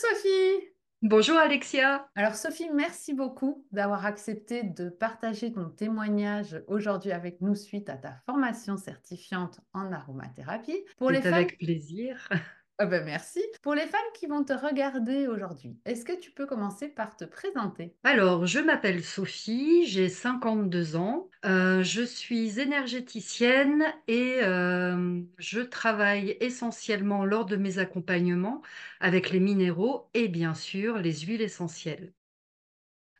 Sophie. Bonjour Alexia. Alors Sophie, merci beaucoup d'avoir accepté de partager ton témoignage aujourd'hui avec nous suite à ta formation certifiante en aromathérapie. Pour les avec plaisir. Ah ben merci. Pour les femmes qui vont te regarder aujourd'hui, est-ce que tu peux commencer par te présenter Alors, je m'appelle Sophie, j'ai 52 ans, euh, je suis énergéticienne et euh, je travaille essentiellement lors de mes accompagnements avec les minéraux et bien sûr les huiles essentielles.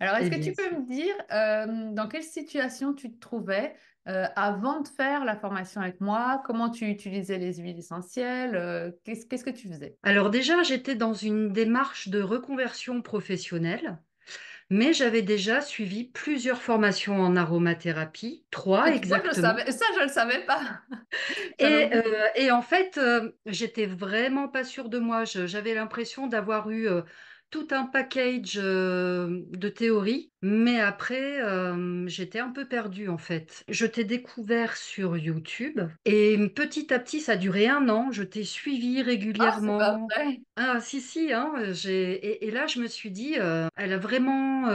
Alors, est-ce eh que tu peux me dire euh, dans quelle situation tu te trouvais euh, avant de faire la formation avec moi Comment tu utilisais les huiles essentielles euh, Qu'est-ce que tu faisais Alors déjà, j'étais dans une démarche de reconversion professionnelle, mais j'avais déjà suivi plusieurs formations en aromathérapie, trois exactement. Ça, je ne le savais pas. et, et, en fait, j'étais vraiment pas sûre de moi. J'avais l'impression d'avoir eu tout un package euh, de théories, mais après, euh, j'étais un peu perdue en fait. Je t'ai découvert sur YouTube et petit à petit, ça a duré un an. Je t'ai suivi ah, régulièrement. Ah, pas vrai. ah si, si. Hein, et, là, je me suis dit, euh, elle a vraiment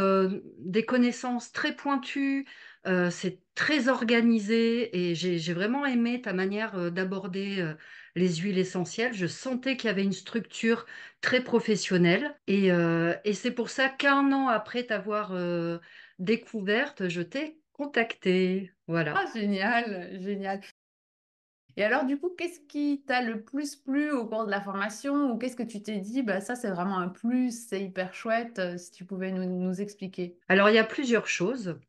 des connaissances très pointues. Euh, c'est très organisé et j'ai vraiment aimé ta manière euh, d'aborder euh, les huiles essentielles. Je sentais qu'il y avait une structure très professionnelle et, c'est pour ça qu'un an après t'avoir découverte, je t'ai contactée. Voilà. Ah, génial, génial. Et alors, du coup, qu'est-ce qui t'a le plus plu au cours de la formation ou qu'est-ce que tu t'es dit, bah, ça c'est vraiment un plus, c'est hyper chouette, euh, si tu pouvais nous, expliquer Alors, il y a plusieurs choses.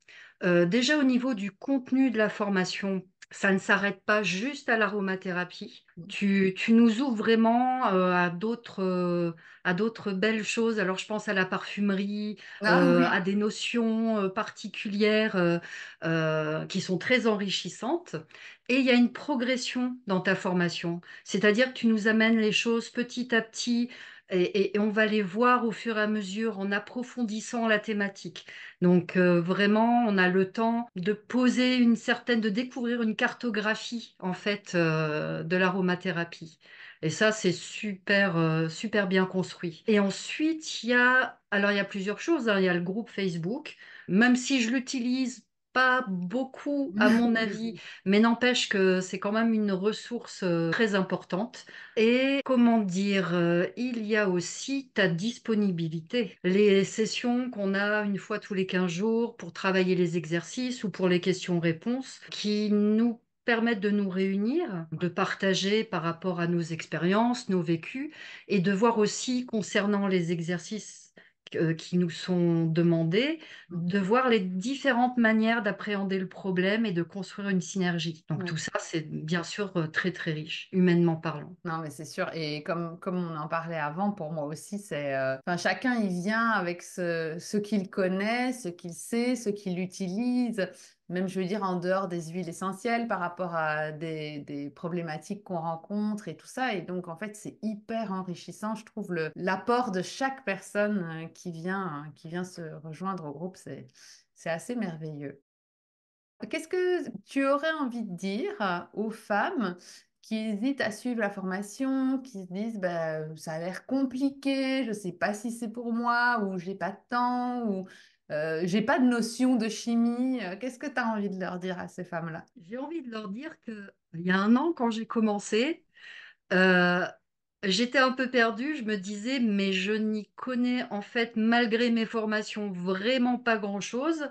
Euh, déjà au niveau du contenu de la formation, ça ne s'arrête pas juste à l'aromathérapie. Mmh. Tu, nous ouvres vraiment euh, à d'autres euh, à d'autres belles choses. Alors je pense à la parfumerie, ah euh, à des notions particulières qui sont très enrichissantes. Et il y a une progression dans ta formation, c'est-à-dire que tu nous amènes les choses petit à petit et, on va les voir au fur et à mesure en approfondissant la thématique. Donc euh, vraiment, on a le temps de poser une certaine, de découvrir une cartographie en fait euh, de l'aromathérapie. Et ça, c'est super, euh, super bien construit. Et ensuite, il y a, alors il y a plusieurs choses. Hein. Il y a le groupe Facebook. Même si je l'utilise pas beaucoup à mon avis, mais n'empêche que c'est quand même une ressource euh, très importante. Et comment dire, euh, il y a aussi ta disponibilité. Les sessions qu'on a une fois tous les 15 jours pour travailler les exercices ou pour les questions-réponses qui nous permettent de nous réunir, de partager par rapport à nos expériences, nos vécus, et de voir aussi concernant les exercices euh, qui nous sont demandés, mmh. de voir les différentes manières d'appréhender le problème et de construire une synergie. Donc mmh. tout ça, c'est bien sûr euh, très très riche, humainement parlant. Non, mais c'est sûr. Et comme, comme on en parlait avant, pour moi aussi, c'est... Euh, chacun, il vient avec ce, ce qu'il connaît, ce qu'il sait, ce qu'il utilise même je veux dire en dehors des huiles essentielles par rapport à des, problématiques qu'on rencontre et tout ça. Et donc en fait c'est hyper enrichissant, je trouve l'apport de chaque personne euh, qui vient, hein, qui vient se rejoindre au groupe, c'est assez merveilleux. Qu'est-ce que tu aurais envie de dire euh, aux femmes qui hésitent à suivre la formation, qui se disent bah, ça a l'air compliqué, je ne sais pas si c'est pour moi, ou j'ai pas de temps, ou euh, j'ai pas de notion de chimie. Euh, qu'est-ce que tu as envie de leur dire à ces femmes-là J'ai envie de leur dire que il y a un an, quand j'ai commencé, euh, j'étais un peu perdue. Je me disais, mais je n'y connais en fait, malgré mes formations, vraiment pas grand-chose.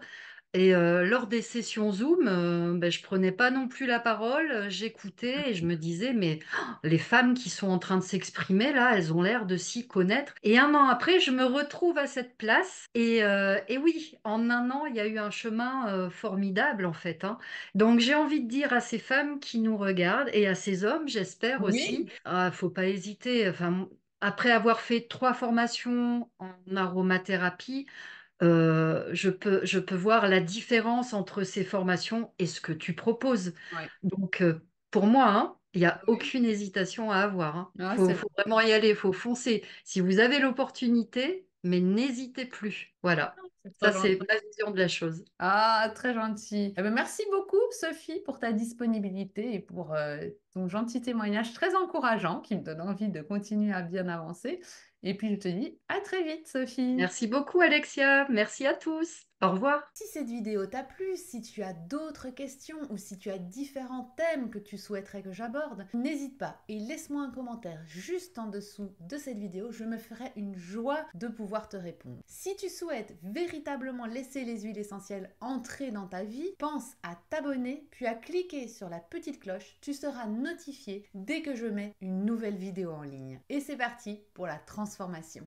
Et euh, lors des sessions Zoom, je euh, ben, je prenais pas non plus la parole, euh, j'écoutais et je me disais, mais oh, les femmes qui sont en train de s'exprimer là, elles ont l'air de s'y connaître. Et un an après, je me retrouve à cette place. Et, et oui, en un an, il y a eu un chemin formidable en fait. Hein. Donc j'ai envie de dire à ces femmes qui nous regardent et à ces hommes, j'espère aussi, aussi, ah, ne faut pas hésiter. Enfin, après avoir fait trois formations en aromathérapie, euh, je, peux, je peux voir la différence entre ces formations et ce que tu proposes. Donc, euh, pour moi, hein, il y n'y a aucune hésitation à avoir. Il hein. ah, faut, vraiment y aller, il faut foncer. Si vous avez l'opportunité, mais n'hésitez plus. Voilà. Ah, Ça, c'est ma vision de la chose. Ah, très gentil. Eh ben, merci beaucoup, Sophie, pour ta disponibilité et pour euh, ton gentil témoignage très encourageant qui me donne envie de continuer à bien avancer. Et puis, je te dis à très vite, Sophie. Merci beaucoup, Alexia. Merci à tous. Au revoir. Si cette vidéo t'a plu, si tu as d'autres questions ou si tu as différents thèmes que tu souhaiterais que j'aborde, n'hésite pas et laisse-moi un commentaire juste en dessous de cette vidéo. Je me ferai une joie de pouvoir te répondre. Si tu souhaites véritablement laisser les huiles essentielles entrer dans ta vie, pense à t'abonner puis à cliquer sur la petite cloche. Tu seras notifié dès que je mets une nouvelle vidéo en ligne. Et c'est parti pour la transformation.